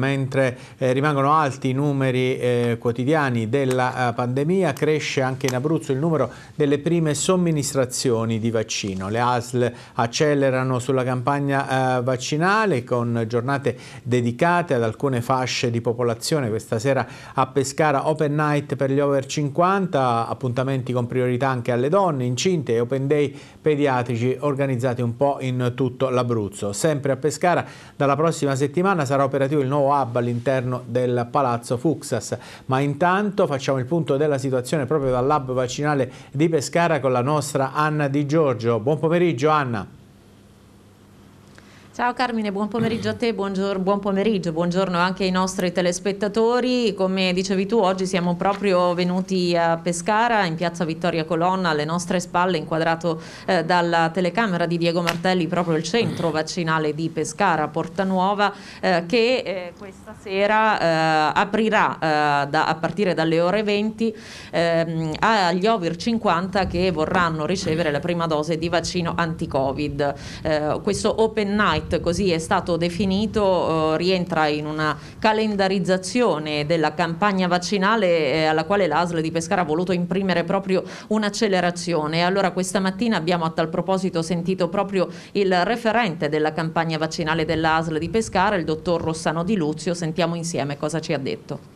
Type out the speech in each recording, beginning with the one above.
Mentre eh, rimangono alti i numeri eh, quotidiani della eh, pandemia, cresce anche in Abruzzo il numero delle prime somministrazioni di vaccino. Le ASL accelerano sulla campagna eh, vaccinale con giornate dedicate ad alcune fasce di popolazione. Questa sera a Pescara Open Night per gli over 50, appuntamenti con priorità anche alle donne incinte e Open Day pediatrici organizzati un po' in tutto l'Abruzzo. Sempre a Pescara dalla prossima settimana sarà operativo il nuovo hub all'interno del Palazzo Fuxas. Ma intanto facciamo il punto della situazione proprio dal lab vaccinale di Pescara con la nostra Anna Di Giorgio. Buon pomeriggio Anna. Ciao Carmine, buon pomeriggio a te, buongior- buon pomeriggio, buongiorno anche ai nostri telespettatori. Come dicevi tu, oggi siamo proprio venuti a Pescara, in piazza Vittoria Colonna, alle nostre spalle, inquadrato eh, dalla telecamera di Diego Martelli, proprio il centro vaccinale di Pescara, Porta Nuova, eh, che eh, questa sera eh, aprirà eh, da, a partire dalle ore 20 ehm, agli over 50 che vorranno ricevere la prima dose di vaccino anti-Covid. Eh, questo open night Night, così è stato definito, eh, rientra in una calendarizzazione della campagna vaccinale eh, alla quale l'ASL di Pescara ha voluto imprimere proprio un'accelerazione. Allora questa mattina abbiamo a tal proposito sentito proprio il referente della campagna vaccinale dell'ASL di Pescara, il dottor Rossano Di Luzio. Sentiamo insieme cosa ci ha detto.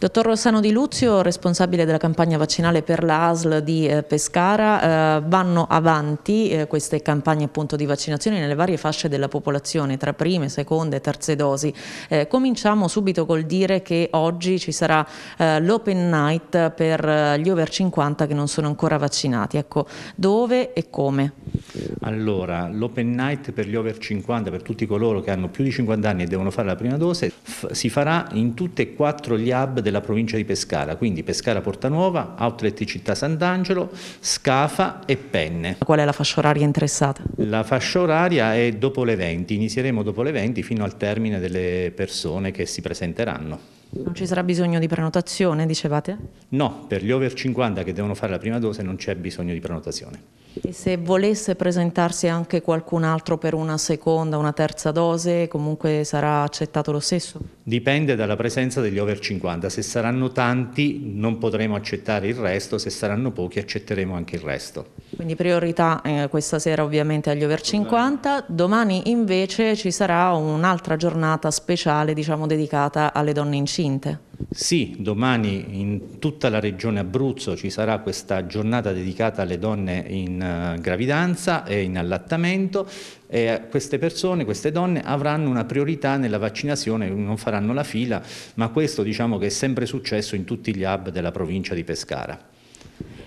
Dottor Rossano Di Luzio, responsabile della campagna vaccinale per la ASL di eh, Pescara, eh, vanno avanti eh, queste campagne appunto, di vaccinazione nelle varie fasce della popolazione, tra prime, seconde e terze dosi. Eh, cominciamo subito col dire che oggi ci sarà eh, l'open night per eh, gli over 50 che non sono ancora vaccinati. Ecco, dove e come? Allora, l'open night per gli over 50, per tutti coloro che hanno più di 50 anni e devono fare la prima dose, si farà in tutte e quattro gli hub del della provincia di Pescara, quindi Pescara Porta Nuova, outlet Città Sant'Angelo, Scafa e Penne. Qual è la fascia oraria interessata? La fascia oraria è dopo le 20, inizieremo dopo le 20 fino al termine delle persone che si presenteranno. Non ci sarà bisogno di prenotazione, dicevate? No, per gli over 50 che devono fare la prima dose non c'è bisogno di prenotazione. E se volesse presentarsi anche qualcun altro per una seconda, una terza dose, comunque sarà accettato lo stesso? Dipende dalla presenza degli over 50. Se saranno tanti non potremo accettare il resto, se saranno pochi accetteremo anche il resto. Quindi priorità eh, questa sera ovviamente agli over 50, domani invece ci sarà un'altra giornata speciale diciamo, dedicata alle donne incinte. Sì, domani in tutta la regione Abruzzo ci sarà questa giornata dedicata alle donne in eh, gravidanza e in allattamento e queste persone, queste donne avranno una priorità nella vaccinazione, non faranno la fila, ma questo diciamo che è sempre successo in tutti gli hub della provincia di Pescara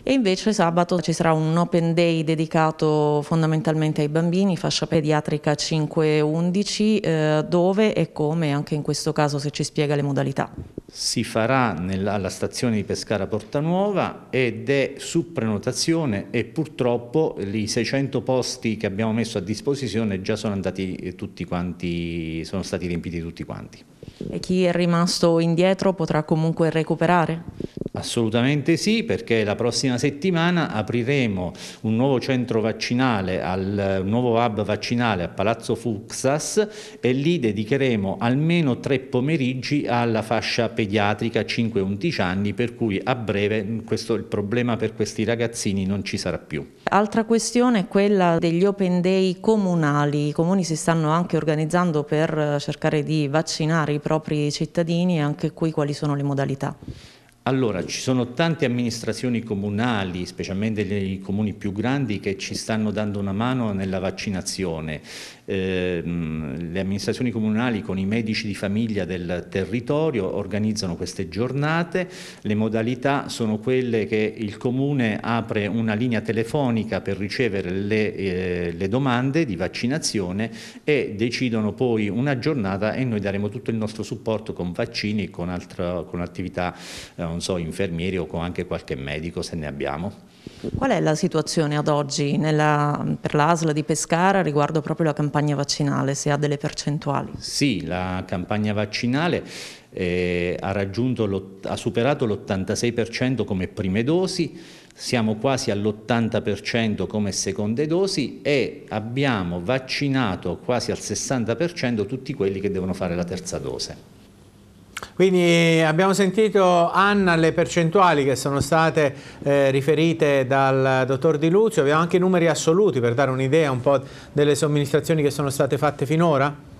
e invece sabato ci sarà un open day dedicato fondamentalmente ai bambini, fascia pediatrica 5-11, eh, dove e come, anche in questo caso se ci spiega le modalità. Si farà nella, alla stazione di Pescara Porta Nuova ed è su prenotazione e purtroppo i 600 posti che abbiamo messo a disposizione già sono, andati eh, tutti quanti, sono stati riempiti tutti quanti. E chi è rimasto indietro potrà comunque recuperare? Assolutamente sì, perché la prossima settimana apriremo un nuovo centro vaccinale, al, un nuovo hub vaccinale a Palazzo Fuxas e lì dedicheremo almeno tre pomeriggi alla fascia pediatrica 5-11 anni, per cui a breve questo, il problema per questi ragazzini non ci sarà più. Altra questione è quella degli open day comunali. I comuni si stanno anche organizzando per eh, cercare di vaccinare i propri cittadini e anche qui quali sono le modalità? Allora, ci sono tante amministrazioni comunali, specialmente nei comuni più grandi, che ci stanno dando una mano nella vaccinazione. Eh, le amministrazioni comunali con i medici di famiglia del territorio organizzano queste giornate, le modalità sono quelle che il comune apre una linea telefonica per ricevere le, eh, le domande di vaccinazione e decidono poi una giornata e noi daremo tutto il nostro supporto con vaccini, con, altra, con attività eh, non so, infermieri o con anche qualche medico se ne abbiamo. Qual è la situazione ad oggi nella, per l'ASL di Pescara riguardo proprio la campagna vaccinale, se ha delle percentuali? Sì, la campagna vaccinale eh, ha, ha superato l'86% come prime dosi, siamo quasi all'80% come seconde dosi e abbiamo vaccinato quasi al 60% tutti quelli che devono fare la terza dose. Quindi abbiamo sentito Anna le percentuali che sono state eh, riferite dal dottor Di Luzio, abbiamo anche i numeri assoluti per dare un'idea un po' delle somministrazioni che sono state fatte finora?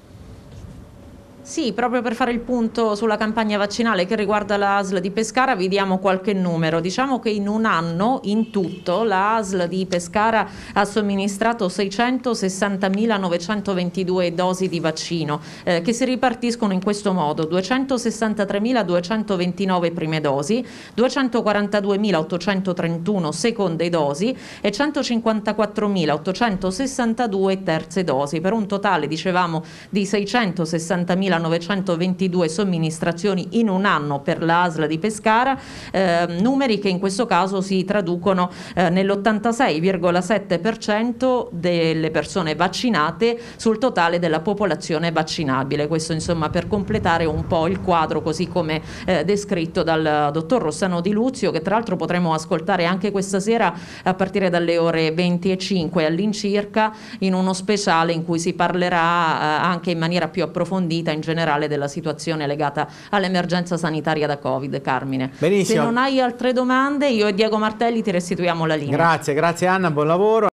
Sì, proprio per fare il punto sulla campagna vaccinale che riguarda la ASL di Pescara, vi diamo qualche numero. Diciamo che in un anno, in tutto, la ASL di Pescara ha somministrato 660.922 dosi di vaccino, eh, che si ripartiscono in questo modo: 263.229 prime dosi, 242.831 seconde dosi e 154.862 terze dosi, per un totale, dicevamo, di 660.922 2.922 somministrazioni in un anno per l'ASL di Pescara, eh, numeri che in questo caso si traducono eh, nell'86,7% delle persone vaccinate sul totale della popolazione vaccinabile. Questo insomma per completare un po' il quadro così come eh, descritto dal dottor Rossano Di Luzio che tra l'altro potremo ascoltare anche questa sera a partire dalle ore 20.05 all'incirca in uno speciale in cui si parlerà eh, anche in maniera più approfondita in generale della situazione legata all'emergenza sanitaria da Covid, Carmine. Benissimo. Se non hai altre domande, io e Diego Martelli ti restituiamo la linea. Grazie, grazie Anna, buon lavoro.